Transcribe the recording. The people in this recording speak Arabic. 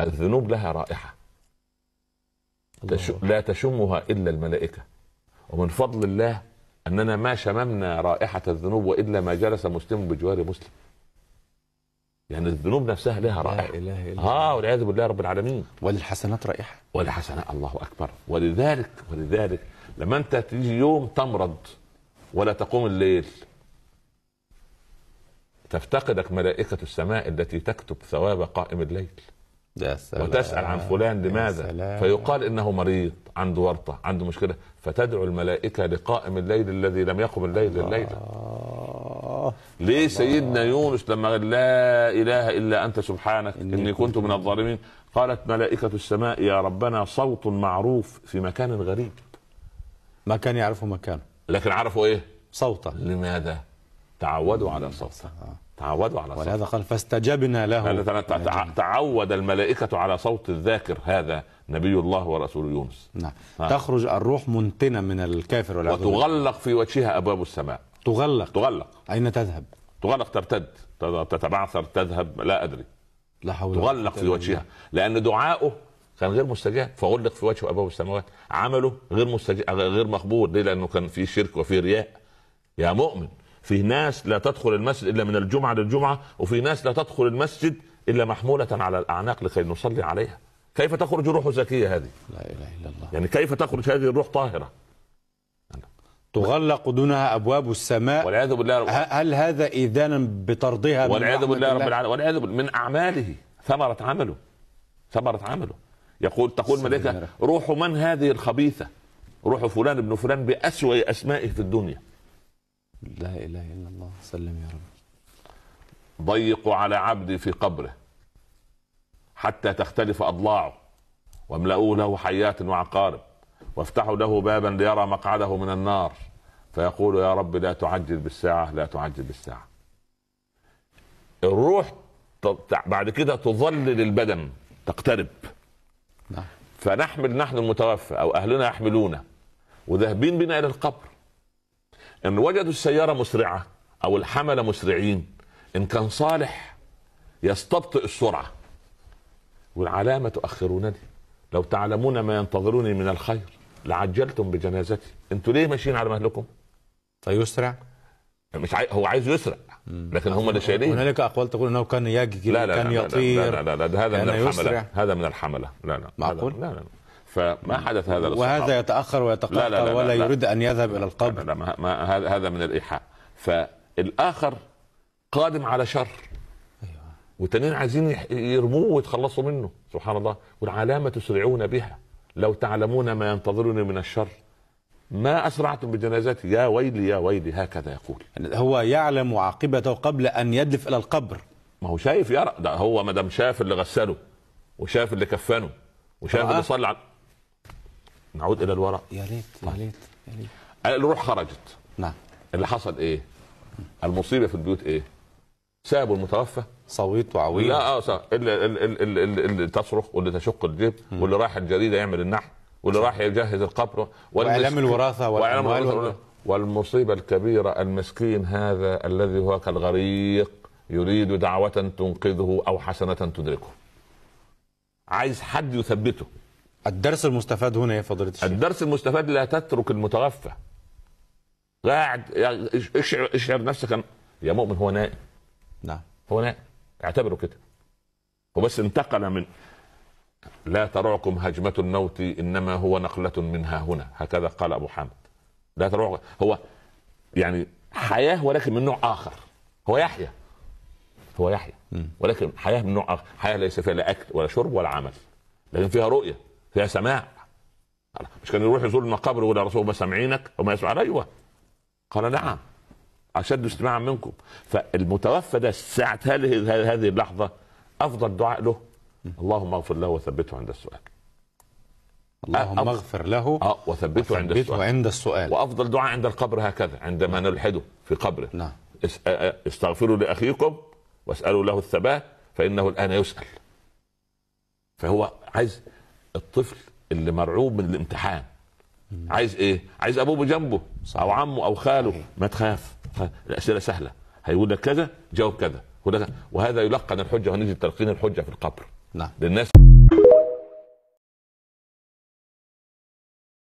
الذنوب لها رائحة لا تشمها إلا الملائكة ومن فضل الله أننا ما شممنا رائحة الذنوب وإلا ما جلس مسلم بجوار مسلم يعني الذنوب نفسها لها رائحه لا اله الا اه والعياذ بالله رب العالمين وللحسنات رائحه وللحسنات الله اكبر ولذلك ولذلك لما انت تيجي يوم تمرض ولا تقوم الليل تفتقدك ملائكه السماء التي تكتب ثواب قائم الليل وتسأل عن فلان لماذا فيقال إنه مريض عنده ورطة عنده مشكلة فتدعو الملائكة لقائم الليل الذي لم يقم الليل الليلة ليه سيدنا يونس لما قال لا إله إلا أنت سبحانك إني كنت من الظالمين قالت ملائكة السماء يا ربنا صوت معروف في مكان غريب ما كان يعرفه مكانه لكن عرفوا إيه صوته لماذا تعودوا على صوته آه. تعودوا على ولهذا قال فاستجبنا له نعم. تعود الملائكة على صوت الذاكر هذا نبي الله ورسول يونس نعم تخرج الروح منتنة من الكافر وتغلق في وجهها أبواب السماء تغلق تغلق أين تذهب؟ تغلق ترتد تتبعثر تذهب لا أدري لا حول تغلق في وجهها لأن دعائه كان غير مستجاب فغلق في وجهه أبواب السماوات عمله غير مستجاب غير مقبول ليه؟ لأنه كان في شرك وفي رياء يا مؤمن في ناس لا تدخل المسجد الا من الجمعه للجمعه وفي ناس لا تدخل المسجد الا محموله على الاعناق لكي نصلي عليها كيف تخرج روح زكيه هذه لا اله الا الله يعني كيف تخرج هذه الروح طاهره تغلق دونها ابواب السماء والعياذ بالله هل هذا اذانا بطردها والعياذ بالله رب العالمين والعياذ من اعماله ثمره عمله ثمره عمله يقول تقول ملكه روح من هذه الخبيثه روح فلان ابن فلان باسوا اسمائه في الدنيا لا اله الا الله سلم يا رب ضيقوا على عبدي في قبره حتى تختلف اضلاعه واملؤوا له حيات وعقارب وافتحوا له بابا ليرى مقعده من النار فيقول يا رب لا تعجل بالساعه لا تعجل بالساعه الروح بعد كده تظلل البدن تقترب نعم. فنحمل نحن المتوفى او اهلنا يحملونا وذاهبين بنا الى القبر ان وجدوا السياره مسرعه او الحمله مسرعين ان كان صالح يستبطئ السرعه والعلامه تؤخرونني لو تعلمون ما ينتظرني من الخير لعجلتم بجنازتي انتوا ليه ماشيين على مهلكم فيسرع مش عاي... هو عايز يسرع لكن هم اللي شايلين هنالك اقوال تقول انه كان يجري لا لا كان لا يطير لا لا لا, لا, لا, لا هذا من الحمله يسرع. هذا من الحمله لا لا معقول لا لا, لا. فما نعم. حدث هذا للصحابة وهذا يتأخر ويتقطع ولا لا لا يريد أن يذهب إلى القبر لا ما ما هذا من الإيحاء فالآخر قادم على شر وتنين أيوة. عايزين يرموه ويتخلصوا منه سبحان الله والعلامة تسرعون بها لو تعلمون ما ينتظرني من الشر ما اسرعتم بجنازتي يا ويلي يا ويلي هكذا يقول هو يعلم عاقبته قبل ان يدلف الى القبر ما هو شايف يرى ده هو ما دام شاف اللي غسله وشاف اللي كفنه وشاف اللي صلى على نعود الى الوراء يا ريت يا طيب. ريت يا ريت الروح خرجت نعم اللي حصل ايه؟ المصيبه في البيوت ايه؟ سابوا المتوفى صويت وعويل لا اه صح. اللي, اللي, اللي تصرخ واللي تشق الجيب واللي رايح الجريده يعمل النحت واللي رايح يجهز القبر واعلام الوراثه والاموال والمصيبه الكبيره المسكين هذا الذي هو كالغريق يريد دعوه تنقذه او حسنه تدركه عايز حد يثبته الدرس المستفاد هنا يا فضيله الشيخ الدرس المستفاد لا تترك المتوفى قاعد اشعر اشعر نفسك يا مؤمن هو نائم نعم هو نائم اعتبره كده هو بس انتقل من لا ترعكم هجمة الموت إنما هو نقلة منها هنا هكذا قال أبو حامد لا تروعكم هو يعني حياة ولكن من نوع آخر هو يحيى هو يحيى ولكن حياة من نوع آخر حياة ليس فيها لا أكل ولا شرب ولا عمل لكن فيها رؤية فيها سماع مش كان يروح يزور المقابر ويقول يا رسول الله سامعينك وما يسمع ايوه قال نعم اشد استماعا منكم فالمتوفى ده ساعه هذه هذه اللحظه افضل دعاء له اللهم اغفر له وثبته عند السؤال اللهم اغفر له اه وثبته, وثبته عند السؤال عند السؤال وافضل دعاء عند القبر هكذا عندما نعم. نلحده في قبره نعم آه، آه، استغفروا لاخيكم واسالوا له الثبات فانه الان يسال فهو عايز الطفل اللي مرعوب من الامتحان عايز ايه؟ عايز ابوه بجنبه صح. او عمه او خاله ما تخاف الاسئله سهله هيقول لك كذا جاوب كذا وهذا يلقن الحجه ونجد تلقين الحجه في القبر نعم للناس